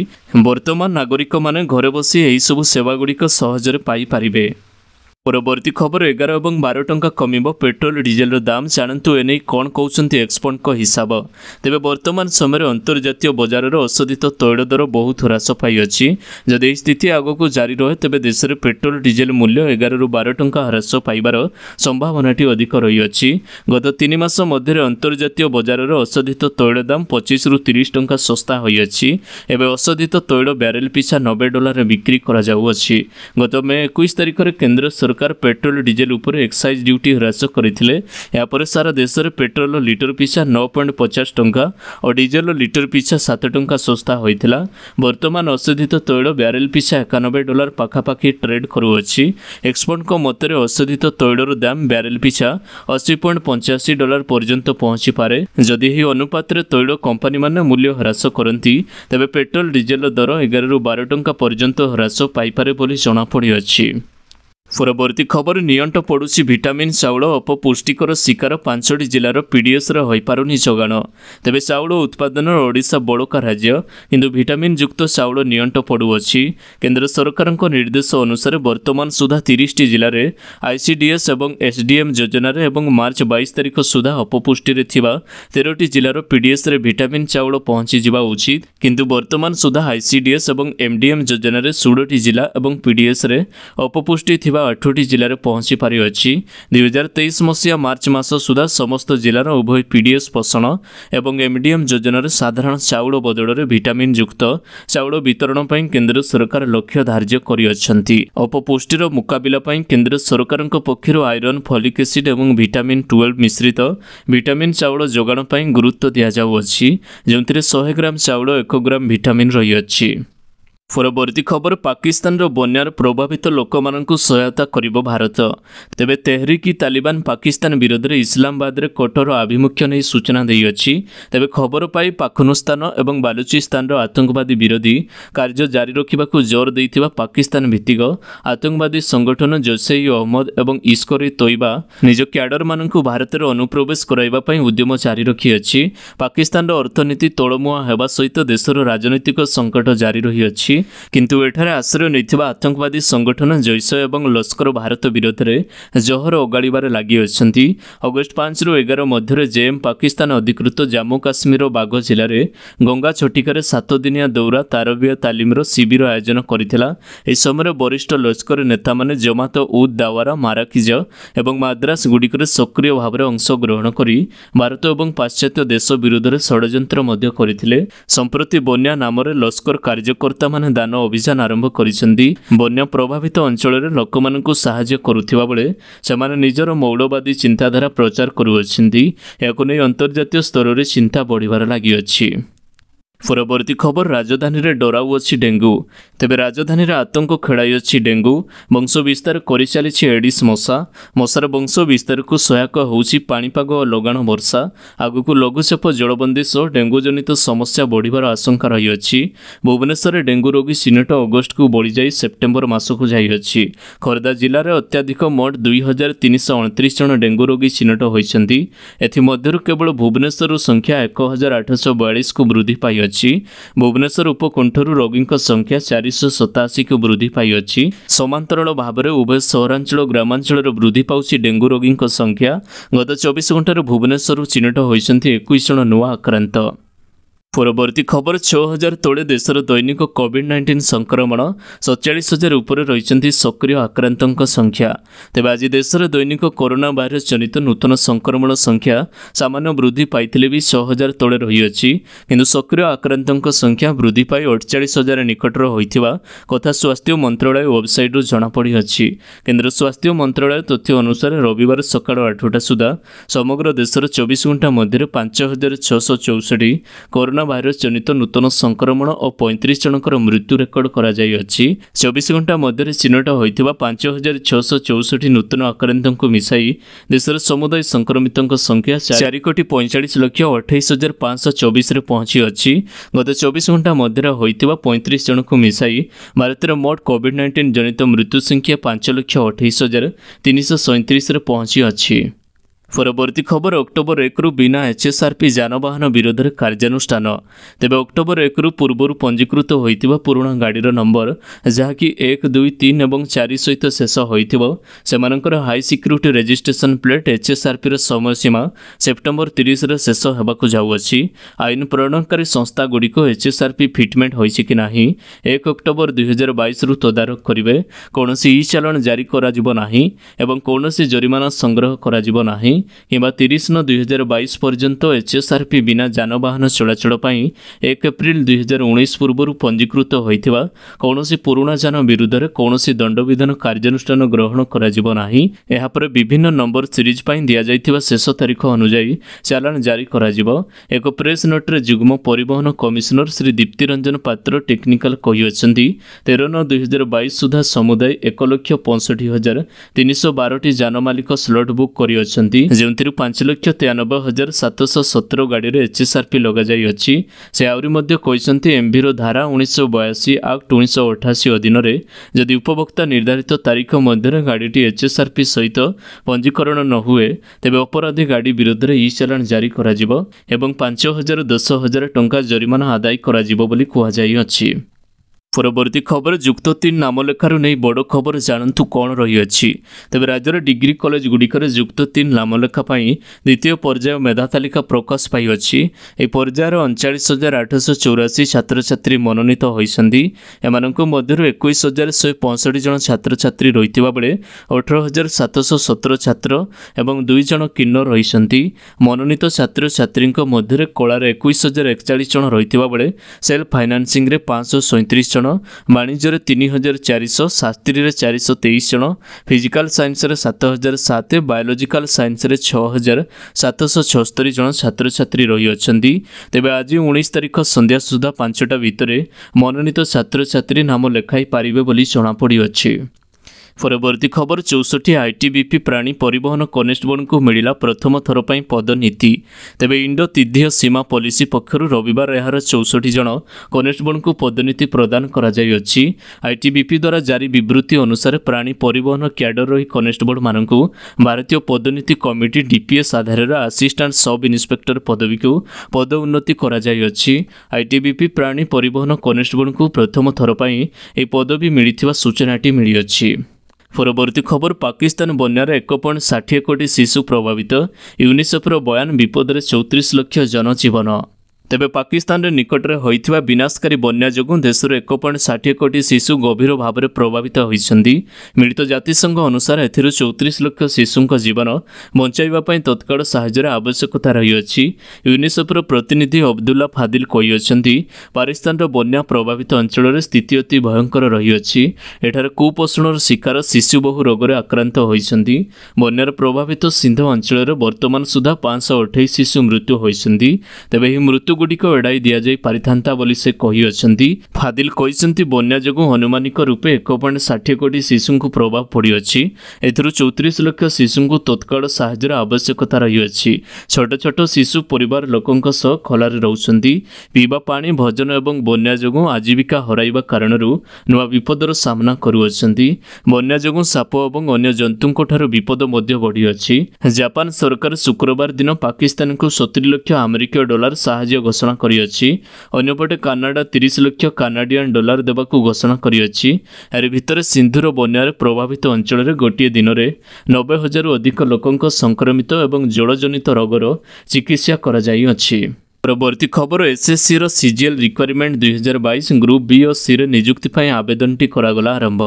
Speaker 1: ବର୍ତ୍ତମାନ ନାଗରିକମାନେ ଘରେ ବସି ଏହିସବୁ ସେବାଗୁଡ଼ିକ ସହଜରେ ପାଇପାରିବେ ପରବର୍ତ୍ତୀ ଖବର ଏଗାର ଏବଂ ବାର ଟଙ୍କା କମିବ ପେଟ୍ରୋଲ ଡିଜେଲର ଦାମ ଜାଣନ୍ତୁ ଏନେଇ କ'ଣ କହୁଛନ୍ତି ଏକ୍ସପର୍ଟଙ୍କ ହିସାବ ତେବେ ବର୍ତ୍ତମାନ ସମୟରେ ଅନ୍ତର୍ଜାତୀୟ ବଜାରରେ ଅଶୋଧିତ ତୈଳ ଦର ବହୁତ ହ୍ରାସ ପାଇଅଛି ଯଦି ଏହି ସ୍ଥିତି ଆଗକୁ ଜାରି ରହେ ତେବେ ଦେଶରେ ପେଟ୍ରୋଲ ଡିଜେଲ ମୂଲ୍ୟ ଏଗାରରୁ ବାର ଟଙ୍କା ହ୍ରାସ ପାଇବାର ସମ୍ଭାବନାଟି ଅଧିକ ରହିଅଛି ଗତ ତିନି ମାସ ମଧ୍ୟରେ ଅନ୍ତର୍ଜାତୀୟ ବଜାରରେ ଅଶୋଧିତ ତୈଳ ଦାମ ପଚିଶରୁ ତିରିଶ ଟଙ୍କା ଶସ୍ତା ହୋଇଅଛି ଏବେ ଅଶୋଧିତ ତୈଳ ବ୍ୟାରେଲ ପିଛା ନବେ ଡଲାରରେ ବିକ୍ରି କରାଯାଉଅଛି ଗତ ମେ ଏକୋଇଶ ତାରିଖରେ କେନ୍ଦ୍ର ସରକାର ସରକାର ପେଟ୍ରୋଲ ଡିଜେଲ ଉପରେ ଏକ୍ସାଇଜ୍ ଡ୍ୟୁଟି ହ୍ରାସ କରିଥିଲେ ଏହାପରେ ସାରା ଦେଶରେ ପେଟ୍ରୋଲ ଲିଟର ପିଛା ନଅ ପଏଣ୍ଟ ପଚାଶ ଟଙ୍କା ଓ ଡିଜେଲ ଲିଟର ପିଛା ସାତ ଟଙ୍କା ଶସ୍ତା ହୋଇଥିଲା ବର୍ତ୍ତମାନ ଅଶୋଧିତ ତୈଳ ବ୍ୟାରେଲ ପିଛା ଏକାନବେ ଡଲାର ପାଖାପାଖି ଟ୍ରେଡ୍ କରୁଅଛି ଏକ୍ସପର୍ଟଙ୍କ ମତରେ ଅଶୋଧିତ ତୈଳର ଦାମ ବ୍ୟାରେଲ ପିଛା ଅଶୀ ପଏଣ୍ଟ ପଞ୍ଚାଅଶୀ ଡଲାର ପର୍ଯ୍ୟନ୍ତ ପହଞ୍ଚିପାରେ ଯଦି ଏହି ଅନୁପାତରେ ତୈଳ କମ୍ପାନୀମାନେ ମୂଲ୍ୟ ହ୍ରାସ କରନ୍ତି ତେବେ ପେଟ୍ରୋଲ ଡିଜେଲର ଦର ଏଗାରରୁ ବାର ଟଙ୍କା ପର୍ଯ୍ୟନ୍ତ ହ୍ରାସ ପାଇପାରେ ବୋଲି ଜଣାପଡ଼ିଅଛି পরবর্তী খবর নিয়ন্ট পড়ুছি ভিটামিন চাউল অপপুষ্টিকর শিকার ପାଞ୍ଚଟି ଜିଲ୍ଲାର ପିଡିଏସ୍ର ହୋଇପାରୁନି ଯୋଗାଣ ତେବେ ଚାଉଳ ଉତ୍ପାଦନର ଓଡ଼ିଶା ବଳକା ରାଜ୍ୟ କିନ୍ତୁ ଭିଟାମିନ୍ ଯୁକ୍ତ ଚାଉଳ ନିଅଣ୍ଟ ପଡ଼ୁଅଛି କେନ୍ଦ୍ର ସରକାରଙ୍କ ନିର୍ଦ୍ଦେଶ ଅନୁସାରେ ବର୍ତ୍ତମାନ ସୁଦ୍ଧା ତିରିଶଟି ଜିଲ୍ଲାରେ ଆଇସିଡିଏସ୍ ଏବଂ ଏସ୍ଡିଏମ୍ ଯୋଜନାରେ ଏବଂ ମାର୍ଚ୍ଚ ବାଇଶ ତାରିଖ ସୁଦ୍ଧା ଅପପୁଷ୍ଟିରେ ଥିବା ତେରଟି ଜିଲ୍ଲାର ପିଡିଏସ୍ରେ ଭିଟାମିନ୍ ଚାଉଳ ପହଞ୍ଚିଯିବା ଉଚିତ କିନ୍ତୁ ବର୍ତ୍ତମାନ ସୁଦ୍ଧା ଆଇସିଡିଏସ୍ ଏବଂ ଏମ୍ଡିଏମ୍ ଯୋଜନାରେ ଷୋହଳଟି ଜିଲ୍ଲା ଏବଂ ପିଡିଏସ୍ରେ ଅପପୁଷ୍ଟି ଥିବା ଅଠୋଟି ଜିଲ୍ଲାରେ ପହଞ୍ଚି ପାରିଅଛି ଦୁଇହଜାର ତେଇଶ ମସିହା ମାର୍ଚ୍ଚ ମାସ ସୁଦ୍ଧା ସମସ୍ତ ଜିଲ୍ଲାର ଉଭୟ ପିଡିଏସ୍ ପୋଷଣ ଏବଂ ଏମ୍ଡିଏମ୍ ଯୋଜନାରେ ସାଧାରଣ ଚାଉଳ ବଦଳରେ ଭିଟାମିନ୍ ଯୁକ୍ତ ଚାଉଳ ବିତରଣ ପାଇଁ କେନ୍ଦ୍ର ସରକାର ଲକ୍ଷ୍ୟ ଧାର୍ଯ୍ୟ କରିଅଛନ୍ତି ଅପପୁଷ୍ଟିର ମୁକାବିଲା ପାଇଁ କେନ୍ଦ୍ର ସରକାରଙ୍କ ପକ୍ଷରୁ ଆଇରନ୍ ଫଲିକ୍ ଏସିଡ୍ ଏବଂ ଭିଟାମିନ୍ ଟୁଏଲ୍ଭ ମିଶ୍ରିତ ଭିଟାମିନ୍ ଚାଉଳ ଯୋଗାଣ ପାଇଁ ଗୁରୁତ୍ୱ ଦିଆଯାଉଅଛି ଯେଉଁଥିରେ ଶହେ ଗ୍ରାମ ଚାଉଳ ଏକ ଗ୍ରାମ ଭିଟାମିନ୍ ରହିଅଛି ପରବର୍ତ୍ତୀ ଖବର ପାକିସ୍ତାନର ବନ୍ୟାର ପ୍ରଭାବିତ ଲୋକମାନଙ୍କୁ ସହାୟତା କରିବ ଭାରତ ତେବେ ତେହରିକି ତାଲିବାନ ପାକିସ୍ତାନ ବିରୋଧରେ ଇସଲାମାବାଦରେ କଠୋର ଆଭିମୁଖ୍ୟ ନେଇ ସୂଚନା ଦେଇଅଛି ତେବେ ଖବର ପାଇ ପାଖନୁସ୍ଥାନ ଏବଂ ବାଲୁଚିସ୍ତାନର ଆତଙ୍କବାଦୀ ବିରୋଧୀ କାର୍ଯ୍ୟ ଜାରି ରଖିବାକୁ ଜୋର ଦେଇଥିବା ପାକିସ୍ତାନ ଭିତ୍ତିକ ଆତଙ୍କବାଦୀ ସଂଗଠନ ଜୋସେଇ ଅହମ୍ମଦ ଏବଂ ଇସ୍କରେ ତୋଇବା ନିଜ କ୍ୟାଡରମାନଙ୍କୁ ଭାରତରେ ଅନୁପ୍ରବେଶ କରାଇବା ପାଇଁ ଉଦ୍ୟମ ଜାରି ରଖିଅଛି ପାକିସ୍ତାନର ଅର୍ଥନୀତି ତଳମୁହାଁ ହେବା ସହିତ ଦେଶର ରାଜନୈତିକ ସଙ୍କଟ ଜାରି ରହିଅଛି ଦେଇଛି କିନ୍ତୁ ଏଠାରେ ଆଶ୍ରୟ ନେଇଥିବା ଆତଙ୍କବାଦୀ ସଂଗଠନ ଜୈସ ଏବଂ ଲସ୍କର ଭାରତ ବିରୋଧରେ ଜହର ଅଗାଳିବାରେ ଲାଗିଅଛନ୍ତି ଅଗଷ୍ଟ ପାଞ୍ଚରୁ ଏଗାର ମଧ୍ୟରେ ଜେଏମ୍ ପାକିସ୍ତାନ ଅଧିକୃତ ଜାମ୍ମୁ କାଶ୍ମୀରର ବାଘ ଜିଲ୍ଲାରେ ଗଙ୍ଗା ଛଟିକାରେ ସାତଦିନିଆ ଦୌରା ତାରବୀୟ ତାଲିମର ଶିବିର ଆୟୋଜନ କରିଥିଲା ଏହି ସମୟରେ ବରିଷ୍ଠ ଲସ୍କର ନେତାମାନେ ଜମାତ ଉଦ୍ ଦାୱାରା ମାରାକିଜ ଏବଂ ଗୁଡ଼ିକରେ ସକ୍ରିୟ ଭାବରେ ଅଂଶଗ୍ରହଣ କରି ଭାରତ ଏବଂ ପାଶ୍ଚାତ୍ୟ ଦେଶ ବିରୋଧରେ ଷଡ଼ଯନ୍ତ୍ର ମଧ୍ୟ କରିଥିଲେ ସମ୍ପ୍ରତି ବନ୍ୟା ନାମରେ ଲସ୍କର କାର୍ଯ୍ୟକର୍ତ୍ତାମାନେ ଲୋକମାନେ ଦାନ ଅଭିଯାନ ଆରମ୍ଭ କରିଛନ୍ତି ବନ୍ୟା ପ୍ରଭାବିତ ଅଞ୍ଚଳରେ ଲୋକମାନଙ୍କୁ ସାହାଯ୍ୟ କରୁଥିବା ବେଳେ ସେମାନେ ନିଜର ମୌଳବାଦୀ ଚିନ୍ତାଧାରା ପ୍ରଚାର କରୁଅଛନ୍ତି ଏହାକୁ ନେଇ ଅନ୍ତର୍ଜାତୀୟ ସ୍ତରରେ ଚିନ୍ତା ବଢ଼ିବାରେ ଲାଗିଅଛି পরবর্তী খবর রাজধানীরে ডরাউଅଛି ଡେଙ୍ଗୁ ତେବେ ରାଜଧାନୀରେ ଆତଙ୍କ ଖେଳାଇଅଛି ଡେଙ୍ଗୁ ବଂଶ ବିସ୍ତାର କରିଚାଲିଛି ଏଡିସ୍ ମଶା ମଶାର ବଂଶ ବିସ୍ତାରକୁ ସହାୟକ ହେଉଛି ପାଣିପାଗ ଓ ଲଗାଣ ବର୍ଷା ଆଗକୁ ଲଘୁଚାପ ଜଳବନ୍ଦୀ ସହ ଡେଙ୍ଗୁଜନିତ ସମସ୍ୟା ବଢ଼ିବାର ଆଶଙ୍କା ରହିଅଛି ଭୁବନେଶ୍ୱରରେ ଡେଙ୍ଗୁ ରୋଗୀ ଚିହ୍ନଟ ଅଗଷ୍ଟକୁ ବଳିଯାଇ ସେପ୍ଟେମ୍ବର ମାସକୁ ଯାଇଅଛି ଖୋର୍ଦ୍ଧା ଜିଲ୍ଲାରେ ଅତ୍ୟାଧିକ ମୋଟ ଦୁଇ ହଜାର ତିନିଶହ ଅଣତିରିଶ ଜଣ ଡେଙ୍ଗୁ ରୋଗୀ ଚିହ୍ନଟ ହୋଇଛନ୍ତି ଏଥିମଧ୍ୟରୁ କେବଳ ଭୁବନେଶ୍ୱରରୁ ସଂଖ୍ୟା ଏକ ହଜାର ଆଠଶହ ବୟାଳିଶକୁ ବୃଦ୍ଧି ପାଇଅଛି ହୋଇଅଛି ଭୁବନେଶ୍ୱର ଉପକଣ୍ଠରୁ ରୋଗୀଙ୍କ ସଂଖ୍ୟା ଚାରିଶହ ସତାଅଶୀକୁ ବୃଦ୍ଧି ପାଇଅଛି ସମାନ୍ତରଳ ଭାବରେ ଉଭୟ ସହରାଞ୍ଚଳ ଓ ଗ୍ରାମାଞ୍ଚଳରେ ବୃଦ୍ଧି ପାଉଛି ଡେଙ୍ଗୁ ରୋଗୀଙ୍କ ସଂଖ୍ୟା ଗତ ଚବିଶ ଘଣ୍ଟାରୁ ଭୁବନେଶ୍ୱରରୁ ଚିହ୍ନଟ ହୋଇଛନ୍ତି ଏକୋଇଶ ଜଣ ନୂଆ ଆକ୍ରାନ୍ତ ପରବର୍ତ୍ତୀ ଖବର ଛଅ ହଜାର ତଳେ ଦେଶର ଦୈନିକ କୋଭିଡ୍ ନାଇଣ୍ଟିନ୍ ସଂକ୍ରମଣ ସତଚାଳିଶ ହଜାର ଉପରେ ରହିଛନ୍ତି ସକ୍ରିୟ ଆକ୍ରାନ୍ତଙ୍କ ସଂଖ୍ୟା ତେବେ ଆଜି ଦେଶରେ ଦୈନିକ କରୋନା ଭାଇରସ୍ ଜନିତ ନୂତନ ସଂକ୍ରମଣ ସଂଖ୍ୟା ସାମାନ୍ୟ ବୃଦ୍ଧି ପାଇଥିଲେ ବି ଛଅ ହଜାର ତଳେ ରହିଅଛି କିନ୍ତୁ ସକ୍ରିୟ ଆକ୍ରାନ୍ତଙ୍କ ସଂଖ୍ୟା ବୃଦ୍ଧି ପାଇ ଅଠଚାଳିଶ ହଜାର ନିକଟରେ ହୋଇଥିବା କଥା ସ୍ୱାସ୍ଥ୍ୟ ମନ୍ତ୍ରଣାଳୟ ୱେବ୍ସାଇଟ୍ରୁ ଜଣାପଡ଼ିଅଛି କେନ୍ଦ୍ର ସ୍ୱାସ୍ଥ୍ୟ ମନ୍ତ୍ରଣାଳୟ ତଥ୍ୟ ଅନୁସାରେ ରବିବାର ସକାଳ ଆଠଟା ସୁଦ୍ଧା ସମଗ୍ର ଦେଶର ଚବିଶ ଘଣ୍ଟା ମଧ୍ୟରେ ପାଞ୍ଚ ହଜାର ଛଅଶହ ଚଉଷଠି କରୋନା କରୋନା ଭାଇରସ୍ ଜନିତ ନୂତନ ସଂକ୍ରମଣ ଓ ପଇଁତିରିଶ ଜଣଙ୍କର ମୃତ୍ୟୁ ରେକର୍ଡ କରାଯାଇଅଛି ଚବିଶ ଘଣ୍ଟା ମଧ୍ୟରେ ଚିହ୍ନଟ ହୋଇଥିବା ପାଞ୍ଚ ହଜାର ଛଅଶହ ଚଉଷଠି ନୂତନ ଆକ୍ରାନ୍ତଙ୍କୁ ମିଶାଇ ଦେଶରେ ସମୁଦାୟ ସଂକ୍ରମିତଙ୍କ ସଂଖ୍ୟା ଚାରି କୋଟି ପଇଁଚାଳିଶ ଲକ୍ଷ ଅଠେଇଶ ହଜାର ପାଞ୍ଚଶହ ଚବିଶରେ ପହଞ୍ଚିଅଛି ଗତ ଚବିଶ ଘଣ୍ଟା ମଧ୍ୟରେ ହୋଇଥିବା ପଇଁତିରିଶ ଜଣଙ୍କୁ ମିଶାଇ ଭାରତର ମୋଟ କୋଭିଡ୍ ନାଇଣ୍ଟିନ୍ ଜନିତ ମୃତ୍ୟୁ ସଂଖ୍ୟା ପାଞ୍ଚ ଲକ୍ଷ ଅଠେଇଶ ହଜାର ତିନିଶହ ସଇଁତିରିଶରେ ପହଞ୍ଚିଅଛି পরবর্তী খবর অক্টোবর একরু বিনা এচএসআরপি যানবাহন বিরোধের কার্যানুষ্ঠান তেবে অক্টোবর একরু পূর্বর পঞ্জীকৃত হয়ে পুরোনা গাড়ির নম্বর যা কি এক দুই তিন এবং চারি সহ শেষ হয়েছিল সে হাই সিক্যুরিটি রেজিষ্ট্রেসন প্লেট এচএসআরপির সময়সীমা সেপ্টেম্বর তিরিশে শেষ হওয়া যাওয়াছি আইন প্রণয়নকারী সংস্থাগুড়ি এচএসআরপি ফিটমেন্ট হয়েছে কি না এক অক্টোবর দুই হাজার বাইশু তদারখ করবে কৌশি ই চালাণ জারি করা এবং কৌশি জরিমানা সংগ্রহ করা না কিংবা তিরিশ ন দুই হাজার বাইশ পর্যন্ত এচএসআরপি বিনা যানবাহন চলাচল ପାଇଁ ଏକ ଏପ୍ରିଲ ଦୁଇହଜାର ଉଣେଇଶ ପୂର୍ବରୁ ପଞ୍ଜୀକୃତ ହୋଇଥିବା କୌଣସି ପୁରୁଣା ଯାନ ବିରୁଦ୍ଧରେ କୌଣସି ଦଣ୍ଡବିଧାନ କାର୍ଯ୍ୟାନୁଷ୍ଠାନ ଗ୍ରହଣ କରାଯିବ ନାହିଁ ଏହାପରେ ବିଭିନ୍ନ ନମ୍ବର ସିରିଜ୍ ପାଇଁ ଦିଆଯାଇଥିବା ଶେଷ ତାରିଖ ଅନୁଯାୟୀ ଚାଲାଣ ଜାରି କରାଯିବ ଏକ ପ୍ରେସ୍ ନୋଟ୍ରେ ଯୁଗ୍ମ ପରିବହନ କମିଶନର ଶ୍ରୀ ଦୀପ୍ତିରଞ୍ଜନ ପାତ୍ର ଟେକ୍ନିକାଲ କହିଛନ୍ତି ତେର ନଅ ଦୁଇହଜାର ବାଇଶ ସୁଦ୍ଧା ସମୁଦାୟ ଏକ ଲକ୍ଷ ପଞ୍ଚଷଠି ହଜାର ତିନିଶହ ବାରଟି ଯାନ ମାଲିକ ସ୍ଲଟ୍ ବୁକ୍ କରିଅଛନ୍ତି ଯେଉଁଥିରୁ ପାଞ୍ଚ ଲକ୍ଷ ତେୟାନବେ ହଜାର ସାତଶହ ସତର ଗାଡ଼ିରେ ଏଚ୍ଏସ୍ଆର୍ପି ଲଗାଯାଇଅଛି ସେ ଆହୁରି ମଧ୍ୟ କହିଛନ୍ତି ଏମ୍ଭିର ଧାରା ଉଣେଇଶହ ବୟାଅଶୀ ଆକ୍ଟ ଉଣେଇଶହ ଅଠାଅଶୀ ଅଧୀନରେ ଯଦି ଉପଭୋକ୍ତା ନିର୍ଦ୍ଧାରିତ ତାରିଖ ମଧ୍ୟରେ ଗାଡ଼ିଟି ଏଚ୍ଏସ୍ଆର୍ପି ସହିତ ପଞ୍ଜୀକରଣ ନ ହୁଏ ତେବେ ଅପରାଧୀ ଗାଡ଼ି ବିରୁଦ୍ଧରେ ଇ ଚାଲାଣ ଜାରି କରାଯିବ ଏବଂ ପାଞ୍ଚ ହଜାର ଦଶ ହଜାର ଟଙ୍କା ଜରିମାନା ଆଦାୟ କରାଯିବ ବୋଲି କୁହାଯାଇଅଛି পরবর্তী খবর যুক্ত তিন নাম লেখার নেই বড় খবর জাণନ୍ତୁ କ'ଣ ରହିଅଛି ତେବେ ରାଜ୍ୟର ଡିଗ୍ରୀ କଲେଜଗୁଡ଼ିକରେ ଯୁକ୍ତ ତିନି ନାମଲେଖା ପାଇଁ ଦ୍ୱିତୀୟ ପର୍ଯ୍ୟାୟ ମେଧା ତାଲିକା ପ୍ରକାଶ ପାଇଅଛି ଏହି ପର୍ଯ୍ୟାୟର ଅଣଚାଳିଶ ହଜାର ଆଠଶହ ଚଉରାଅଶୀ ଛାତ୍ରଛାତ୍ରୀ ମନୋନୀତ ହୋଇଛନ୍ତି ଏମାନଙ୍କ ମଧ୍ୟରୁ ଏକୋଇଶ ହଜାର ଶହେ ପଞ୍ଚଷଠି ଜଣ ଛାତ୍ରଛାତ୍ରୀ ରହିଥିବା ବେଳେ ଅଠର ହଜାର ସାତଶହ ସତର ଛାତ୍ର ଏବଂ ଦୁଇ ଜଣ କିନ୍ନର ରହିଛନ୍ତି ମନୋନୀତ ଛାତ୍ରଛାତ୍ରୀଙ୍କ ମଧ୍ୟରେ କଳାରେ ଏକୋଇଶ ହଜାର ଏକଚାଳିଶ ଜଣ ରହିଥିବା ବେଳେ ସେଲ୍ଫ ଫାଇନାନ୍ସିଂରେ ପାଞ୍ଚଶହ ସଇଁତିରିଶ ଜଣ ଜଣ ବାଣିଜ୍ୟରେ ତିନି ହଜାର ଚାରିଶହ ଶାସ୍ତ୍ରୀରେ ଚାରିଶହ ତେଇଶ ଜଣ ଫିଜିକାଲ ସାଇନ୍ସରେ ସାତ ହଜାର ସାତ ବାୟୋଲୋଜିକାଲ ସାଇନ୍ସରେ ଛଅ ହଜାର ସାତଶହ ଛଅସ୍ତରୀ ଜଣ ଛାତ୍ରଛାତ୍ରୀ ରହିଅଛନ୍ତି ତେବେ ଆଜି ଉଣେଇଶ ତାରିଖ ସନ୍ଧ୍ୟା ସୁଦ୍ଧା ପାଞ୍ଚଟା ଭିତରେ ମନୋନୀତ ଛାତ୍ରଛାତ୍ରୀ ନାମ ଲେଖାଇ ପାରିବେ ବୋଲି ଜଣାପଡ଼ିଅଛି ପରବର୍ତ୍ତୀ ଖବର ଚଉଷଠି ଆଇଟିବିପି ପ୍ରାଣୀ ପରିବହନ କନେଷ୍ଟବଳଙ୍କୁ ମିଳିଲା ପ୍ରଥମ ଥର ପାଇଁ ପଦୋନ୍ନତି ତେବେ ଇଣ୍ଡୋ ତିଦ୍ଧୀୟ ସୀମା ପଲିସି ପକ୍ଷରୁ ରବିବାର ଏହାର ଚଉଷଠି ଜଣ କନେଷ୍ଟବଳଙ୍କୁ ପଦୋନ୍ନତି ପ୍ରଦାନ କରାଯାଇଅଛି ଆଇଟିବିପି ଦ୍ୱାରା ଜାରି ବିବୃତ୍ତି ଅନୁସାରେ ପ୍ରାଣୀ ପରିବହନ କ୍ୟାଡର ରହି କନେଷ୍ଟବଳମାନଙ୍କୁ ଭାରତୀୟ ପଦୋନ୍ନତି କମିଟି ଡିପିଏସ୍ ଆଧାରରେ ଆସିଷ୍ଟାଣ୍ଟ ସବ୍ ଇନ୍ସପେକ୍ଟର ପଦବୀକୁ ପଦୋନ୍ନତି କରାଯାଇଅଛି ଆଇଟିବିପି ପ୍ରାଣୀ ପରିବହନ କନେଷ୍ଟବଳଙ୍କୁ ପ୍ରଥମ ଥର ପାଇଁ ଏହି ପଦବୀ ମିଳିଥିବା ସୂଚନାଟି ମିଳିଅଛି ପରବର୍ତ୍ତୀ ଖବର ପାକିସ୍ତାନ ବନ୍ୟାରେ ଏକ ପଏଣ୍ଟ ଷାଠିଏ କୋଟି ଶିଶୁ ପ୍ରଭାବିତ ୟୁନିସେଫ୍ର ବୟାନ ବିପଦରେ ଚଉତିରିଶ ଲକ୍ଷ ଜନଜୀବନ ତେବେ ପାକିସ୍ତାନରେ ନିକଟରେ ହୋଇଥିବା ବିନାଶକାରୀ ବନ୍ୟା ଯୋଗୁଁ ଦେଶର ଏକ ପଏଣ୍ଟ ଷାଠିଏ କୋଟି ଶିଶୁ ଗଭୀର ଭାବରେ ପ୍ରଭାବିତ ହୋଇଛନ୍ତି ମିଳିତ ଜାତିସଂଘ ଅନୁସାରେ ଏଥିରୁ ଚଉତିରିଶ ଲକ୍ଷ ଶିଶୁଙ୍କ ଜୀବନ ବଞ୍ଚାଇବା ପାଇଁ ତତ୍କାଳ ସାହାଯ୍ୟର ଆବଶ୍ୟକତା ରହିଅଛି ୟୁନିସେଫ୍ର ପ୍ରତିନିଧି ଅବଦୁଲ୍ଲା ଫାଦିଲ କହିଅଛନ୍ତି ପାକିସ୍ତାନର ବନ୍ୟା ପ୍ରଭାବିତ ଅଞ୍ଚଳରେ ସ୍ଥିତି ଅତି ଭୟଙ୍କର ରହିଅଛି ଏଠାରେ କୁପୋଷଣର ଶିକାର ଶିଶୁ ବହୁ ରୋଗରେ ଆକ୍ରାନ୍ତ ହୋଇଛନ୍ତି ବନ୍ୟାର ପ୍ରଭାବିତ ସିନ୍ଧ ଅଞ୍ଚଳରେ ବର୍ତ୍ତମାନ ସୁଦ୍ଧା ପାଞ୍ଚଶହ ଅଠେଇଶ ଶିଶୁ ମୃତ୍ୟୁ ହୋଇଛନ୍ତି ତେବେ ଏହି ମୃତ୍ୟୁ ଗୁଡ଼ିକ ଏଡ଼ାଇ ଦିଆଯାଇ ପାରିଥାନ୍ତା ବୋଲି ସେ କହିଅଛନ୍ତି ଫାଦିଲ୍ କହିଛନ୍ତି ବନ୍ୟା ଯୋଗୁଁ ଅନୁମାନିକ ରୂପେ ଏକ ପଏଣ୍ଟ ଷାଠିଏ କୋଟି ଶିଶୁଙ୍କୁ ପ୍ରଭାବ ପଡ଼ିଅଛି ଏଥିରୁ ଚଉତିରିଶ ଲକ୍ଷ ଶିଶୁଙ୍କୁ ତତ୍କାଳ ସାହାଯ୍ୟର ଆବଶ୍ୟକତା ରହିଅଛି ଛୋଟ ଛୋଟ ଶିଶୁ ପରିବାର ଲୋକଙ୍କ ସହ ଖୋଲାରେ ରହୁଛନ୍ତି ପିଇବା ପାଣି ଭୋଜନ ଏବଂ ବନ୍ୟା ଯୋଗୁଁ ଆଜୀବିକା ହରାଇବା କାରଣରୁ ନୂଆ ବିପଦର ସାମ୍ନା କରୁଅଛନ୍ତି ବନ୍ୟା ଯୋଗୁଁ ସାପ ଏବଂ ଅନ୍ୟ ଜନ୍ତୁଙ୍କଠାରୁ ବିପଦ ମଧ୍ୟ ବଢ଼ିଅଛି ଜାପାନ ସରକାର ଶୁକ୍ରବାର ଦିନ ପାକିସ୍ତାନକୁ ସତୁରି ଲକ୍ଷ ଆମେରିକୀୟ ଡଲାର ସାହାଯ୍ୟ ଘୋଷଣା କରିଅଛି ଅନ୍ୟପଟେ କାନାଡ଼ା ତିରିଶ ଲକ୍ଷ କାନାଡ଼ିଆନ୍ ଡଲାର ଦେବାକୁ ଘୋଷଣା କରିଅଛି ଏହାରି ଭିତରେ ସିନ୍ଧୁର ବନ୍ୟାରେ ପ୍ରଭାବିତ ଅଞ୍ଚଳରେ ଗୋଟିଏ ଦିନରେ ନବେ ହଜାରରୁ ଅଧିକ ଲୋକଙ୍କ ସଂକ୍ରମିତ ଏବଂ ଜଳଜନିତ ରୋଗର ଚିକିତ୍ସା କରାଯାଇଅଛି পরবর্তী খবর এসএসসির সিজিএল রিকোয়ারমেন্ট দুই হাজার বাইশ গ্রুপ বি ও সির নিযুক্তি পাই আবেদনটি করাগলা আরম্ভ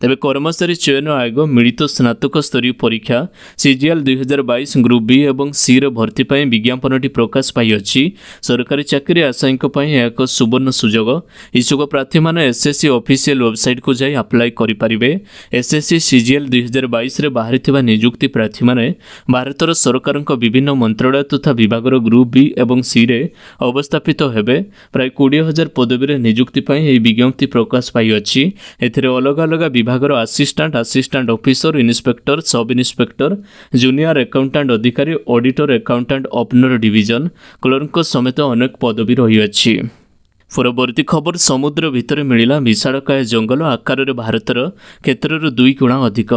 Speaker 1: তবে কর্মচারী চয়ন আয়োগ মিলিত স্নাতক স্তরীয় পরীক্ষা সিজিএল দুই হাজার বাইশ গ্রুপ বি এবং সির ভর্তি পাই বিজ্ঞাপনটি প্রকাশ পাইଅଛି ସରକାରୀ ଚାକିରି ଆଶାୟୀଙ୍କ ପାଇଁ ଏହା ଏକ ସୁବର୍ଣ୍ଣ ସୁଯୋଗ ଇଚ୍ଛୁକ ପ୍ରାର୍ଥୀମାନେ ଏସ୍ଏସ୍ସି ଅଫିସିଆଲ ୱେବସାଇଟ୍କୁ ଯାଇ ଆପ୍ଲାଏ କରିପାରିବେ ଏସ୍ଏସ୍ସି ସିଜିଏଲ୍ ଦୁଇହଜାର ବାଇଶରେ ବାହାରିଥିବା ନିଯୁକ୍ତି ପ୍ରାର୍ଥୀମାନେ ଭାରତର ସରକାରଙ୍କ ବିଭିନ୍ନ ମନ୍ତ୍ରଣାଳୟ ତଥା ବିଭାଗର ଗ୍ରୁପ୍ ବି ଏବଂ ସିରେ ଅବସ୍ଥାପିତ ହେବେ ପ୍ରାୟ କୋଡ଼ିଏ ହଜାର ପଦବୀରେ ନିଯୁକ୍ତି ପାଇଁ ଏହି ବିଜ୍ଞପ୍ତି ପ୍ରକାଶ ପାଇଅଛି ଏଥିରେ ଅଲଗା ଅଲଗା ବିଭାଗର assistant assistant officer inspector sub inspector junior accountant ଅଧିକାରୀ ଅଡିଟର ଆକାଉଣ୍ଟାଣ୍ଟ ଅପନର ଡିଭିଜନ କ୍ଲର୍କଙ୍କ ସମେତ ଅନେକ ପଦବୀ ରହିଅଛି ପରବର୍ତ୍ତୀ ଖବର ସମୁଦ୍ର ଭିତରେ ମିଳିଲା ବିଶାଳକାୟ ଜଙ୍ଗଲ ଆକାରରେ ଭାରତର କ୍ଷେତ୍ରର ଦୁଇ ଗୁଣା ଅଧିକ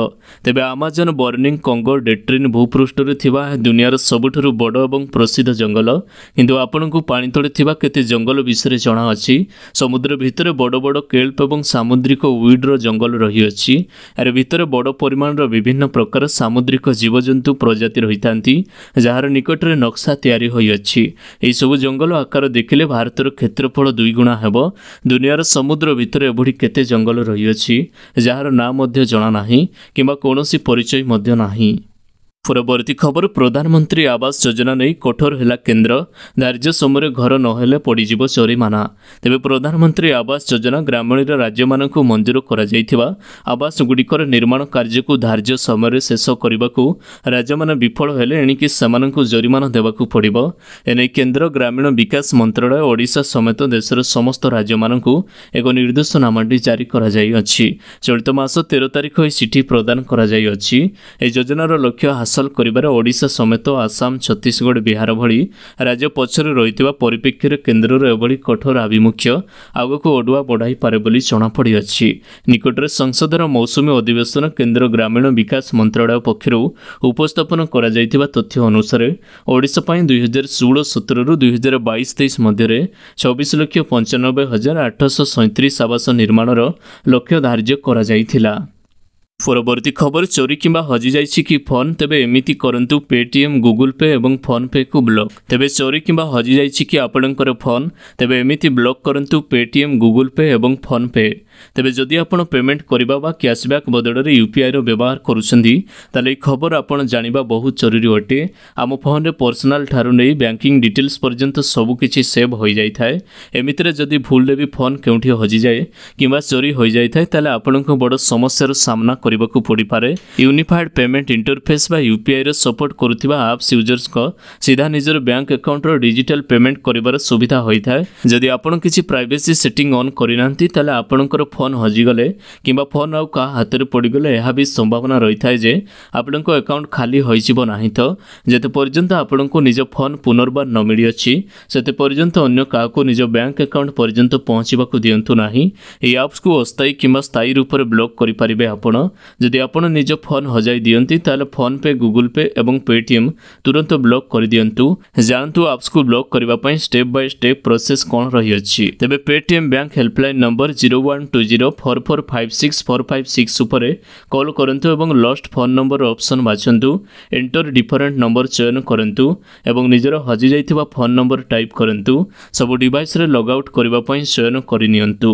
Speaker 1: ତେବେ ଆମାଜନ ବର୍ଣ୍ଣିଂ କଙ୍ଗୋ ଡେଟ୍ରିନ୍ ଭୂପୃଷ୍ଠରେ ଥିବା ଦୁନିଆର ସବୁଠାରୁ ବଡ଼ ଏବଂ ପ୍ରସିଦ୍ଧ ଜଙ୍ଗଲ କିନ୍ତୁ ଆପଣଙ୍କୁ ପାଣି ତଳେ ଥିବା କେତେ ଜଙ୍ଗଲ ବିଷୟରେ ଜଣାଅଛି ସମୁଦ୍ର ଭିତରେ ବଡ଼ ବଡ଼ କେଲ୍ପ ଏବଂ ସାମୁଦ୍ରିକ ୱିଡ୍ର ଜଙ୍ଗଲ ରହିଅଛି ଏହାର ଭିତରେ ବଡ଼ ପରିମାଣର ବିଭିନ୍ନ ପ୍ରକାର ସାମୁଦ୍ରିକ ଜୀବଜନ୍ତୁ ପ୍ରଜାତି ରହିଥାନ୍ତି ଯାହାର ନିକଟରେ ନକ୍ସା ତିଆରି ହୋଇଅଛି ଏହିସବୁ ଜଙ୍ଗଲ ଆକାର ଦେଖିଲେ ଭାରତର କ୍ଷେତ୍ରଫଳ ଦୁଇ ଦୁଇଗୁଣା ହେବ ଦୁନିଆର ସମୁଦ୍ର ଭିତରେ ଏଭଳି କେତେ ଜଙ୍ଗଲ ରହିଅଛି ଯାହାର ନାଁ ମଧ୍ୟ ଜଣାନାହିଁ କିମ୍ବା କୌଣସି ପରିଚୟ ମଧ୍ୟ ନାହିଁ ପରବର୍ତ୍ତୀ ଖବର ପ୍ରଧାନମନ୍ତ୍ରୀ ଆବାସ ଯୋଜନା ନେଇ କଠୋର ହେଲା କେନ୍ଦ୍ର ଧାର୍ଯ୍ୟ ସମୟରେ ଘର ନ ହେଲେ ପଡ଼ିଯିବ ଚରିମାନା ତେବେ ପ୍ରଧାନମନ୍ତ୍ରୀ ଆବାସ ଯୋଜନା ଗ୍ରାମୀଣର ରାଜ୍ୟମାନଙ୍କୁ ମଞ୍ଜୁର କରାଯାଇଥିବା ଆବାସଗୁଡ଼ିକର ନିର୍ମାଣ କାର୍ଯ୍ୟକୁ ଧାର୍ଯ୍ୟ ସମୟରେ ଶେଷ କରିବାକୁ ରାଜ୍ୟମାନେ ବିଫଳ ହେଲେ ଏଣିକି ସେମାନଙ୍କୁ ଜରିମାନା ଦେବାକୁ ପଡ଼ିବ ଏନେଇ କେନ୍ଦ୍ର ଗ୍ରାମୀଣ ବିକାଶ ମନ୍ତ୍ରଣାଳୟ ଓଡ଼ିଶା ସମେତ ଦେଶର ସମସ୍ତ ରାଜ୍ୟମାନଙ୍କୁ ଏକ ନିର୍ଦ୍ଦେଶନାମାଟି ଜାରି କରାଯାଇଅଛି ଚଳିତ ମାସ ତେର ତାରିଖ ଏହି ଚିଠି ପ୍ରଦାନ କରାଯାଇଅଛି ଏହି ଯୋଜନାର ଲକ୍ଷ୍ୟ ହାସଲ ହାସଲ କରିବାରେ ଓଡ଼ିଶା ସମେତ ଆସାମ ଛତିଶଗଡ଼ ବିହାର ଭଳି ରାଜ୍ୟ ପଛରେ ରହିଥିବା ପରିପ୍ରେକ୍ଷୀରେ କେନ୍ଦ୍ରର ଏଭଳି କଠୋର ଆଭିମୁଖ୍ୟ ଆଗକୁ ଅଡୁଆ ବଢ଼ାଇପାରେ ବୋଲି ଜଣାପଡ଼ିଅଛି ନିକଟରେ ସଂସଦର ମୌସୁମୀ ଅଧିବେଶନ କେନ୍ଦ୍ର ଗ୍ରାମୀଣ ବିକାଶ ମନ୍ତ୍ରଣାଳୟ ପକ୍ଷରୁ ଉପସ୍ଥାପନ କରାଯାଇଥିବା ତଥ୍ୟ ଅନୁସାରେ ଓଡ଼ିଶା ପାଇଁ ଦୁଇହଜାର ଷୋହଳ ସତରରୁ ଦୁଇହଜାର ବାଇଶ ତେଇଶ ମଧ୍ୟରେ ଛବିଶ ଲକ୍ଷ ପଞ୍ଚାନବେ ହଜାର ଆଠଶହ ସଇଁତିରିଶ ଆବାସ ନିର୍ମାଣର ଲକ୍ଷ୍ୟ ଧାର୍ଯ୍ୟ କରାଯାଇଥିଲା ପରବର୍ତ୍ତୀ ଖବର ଚୋରି କିମ୍ବା ହଜିଯାଇଛି କି ଫୋନ୍ ତେବେ ଏମିତି କରନ୍ତୁ ପେଟିଏମ୍ ଗୁଗୁଲ୍ ପେ ଏବଂ ଫୋନ୍ପେକୁ ବ୍ଲକ୍ ତେବେ ଚୋରି କିମ୍ବା ହଜିଯାଇଛି କି ଆପଣଙ୍କର ଫୋନ୍ ତେବେ ଏମିତି ବ୍ଲକ୍ କରନ୍ତୁ ପେଟିଏମ୍ ଗୁଗୁଲ୍ ପେ ଏବଂ ଫୋନ୍ପେ ତେବେ ଯଦି ଆପଣ ପେମେଣ୍ଟ କରିବା ବା କ୍ୟାସବ୍ୟାକ୍ ବଦଳରେ ୟୁପିଆଇର ବ୍ୟବହାର କରୁଛନ୍ତି ତାହେଲେ ଏହି ଖବର ଆପଣ ଜାଣିବା ବହୁତ ଜରୁରୀ ଅଟେ ଆମ ଫୋନ୍ରେ ପର୍ସନାଲ୍ ଠାରୁ ନେଇ ବ୍ୟାଙ୍କିଂ ଡିଟେଲ୍ସ ପର୍ଯ୍ୟନ୍ତ ସବୁକିଛି ସେଭ୍ ହୋଇଯାଇଥାଏ ଏମିତିରେ ଯଦି ଭୁଲରେ ବି ଫୋନ୍ କେଉଁଠି ହଜିଯାଏ କିମ୍ବା ଚୋରି ହୋଇଯାଇଥାଏ ତାହେଲେ ଆପଣଙ୍କୁ ବଡ଼ ସମସ୍ୟାର ସାମ୍ନା କରିବାକୁ ପଡ଼ିପାରେ ୟୁନିଫାଏଡ୍ ପେମେଣ୍ଟ ଇଣ୍ଟରଫେସ୍ ବା ୟୁପିଆଇର ସପୋର୍ଟ କରୁଥିବା ଆପ୍ସ ୟୁଜର୍ସଙ୍କ ସିଧା ନିଜର ବ୍ୟାଙ୍କ ଆକାଉଣ୍ଟର ଡିଜିଟାଲ୍ ପେମେଣ୍ଟ କରିବାର ସୁବିଧା ହୋଇଥାଏ ଯଦି ଆପଣ କିଛି ପ୍ରାଇଭେସି ସେଟିଂ ଅନ୍ କରିନାହାନ୍ତି ତାହେଲେ ଆପଣଙ୍କର ଫୋନ୍ ହଜିଗଲେ କିମ୍ବା ଫୋନ୍ ଆଉ କାହା ହାତରେ ପଡ଼ିଗଲେ ଏହା ବି ସମ୍ଭାବନା ରହିଥାଏ ଯେ ଆପଣଙ୍କ ଆକାଉଣ୍ଟ ଖାଲି ହୋଇଯିବ ନାହିଁ ତ ଯେତେ ପର୍ଯ୍ୟନ୍ତ ଆପଣଙ୍କୁ ନିଜ ଫୋନ୍ ପୁନର୍ବାର ନ ମିଳିଅଛି ସେତେ ପର୍ଯ୍ୟନ୍ତ ଅନ୍ୟ କାହାକୁ ନିଜ ବ୍ୟାଙ୍କ ଆକାଉଣ୍ଟ ପର୍ଯ୍ୟନ୍ତ ପହଞ୍ଚିବାକୁ ଦିଅନ୍ତୁ ନାହିଁ ଏହି ଆପ୍ସକୁ ଅସ୍ଥାୟୀ କିମ୍ବା ସ୍ଥାୟୀ ରୂପରେ ବ୍ଲକ୍ କରିପାରିବେ ଆପଣ ଯଦି ଆପଣ ନିଜ ଫୋନ୍ ହଜାଇ ଦିଅନ୍ତି ତାହେଲେ ଫୋନ୍ପେ ଗୁଗୁଲ୍ ପେ ଏବଂ ପେଟିଏମ୍ ତୁରନ୍ତ ବ୍ଲକ୍ କରିଦିଅନ୍ତୁ ଜାଣନ୍ତୁ ଆପ୍ସକୁ ବ୍ଲକ୍ କରିବା ପାଇଁ ଷ୍ଟେପ୍ ବାଇ ଷ୍ଟେପ୍ ପ୍ରୋସେସ୍ କ'ଣ ରହିଅଛି ତେବେ Paytm bank helpline number zero one two zero four four five six four five six ଉପରେ କଲ୍ କରନ୍ତୁ ଏବଂ ଲଷ୍ଟ ଫୋନ୍ ନମ୍ବର ଅପ୍ସନ୍ ବାଛନ୍ତୁ ଏଣ୍ଟର ଡିଫରେଣ୍ଟ ନମ୍ବର ଚୟନ କରନ୍ତୁ ଏବଂ ନିଜର ହଜିଯାଇଥିବା ଫୋନ୍ ନମ୍ବର ଟାଇପ୍ କରନ୍ତୁ ସବୁ ଡିଭାଇସ୍ରେ ଲଗ୍ଆଉଟ୍ କରିବା ପାଇଁ ଚୟନ କରିନିଅନ୍ତୁ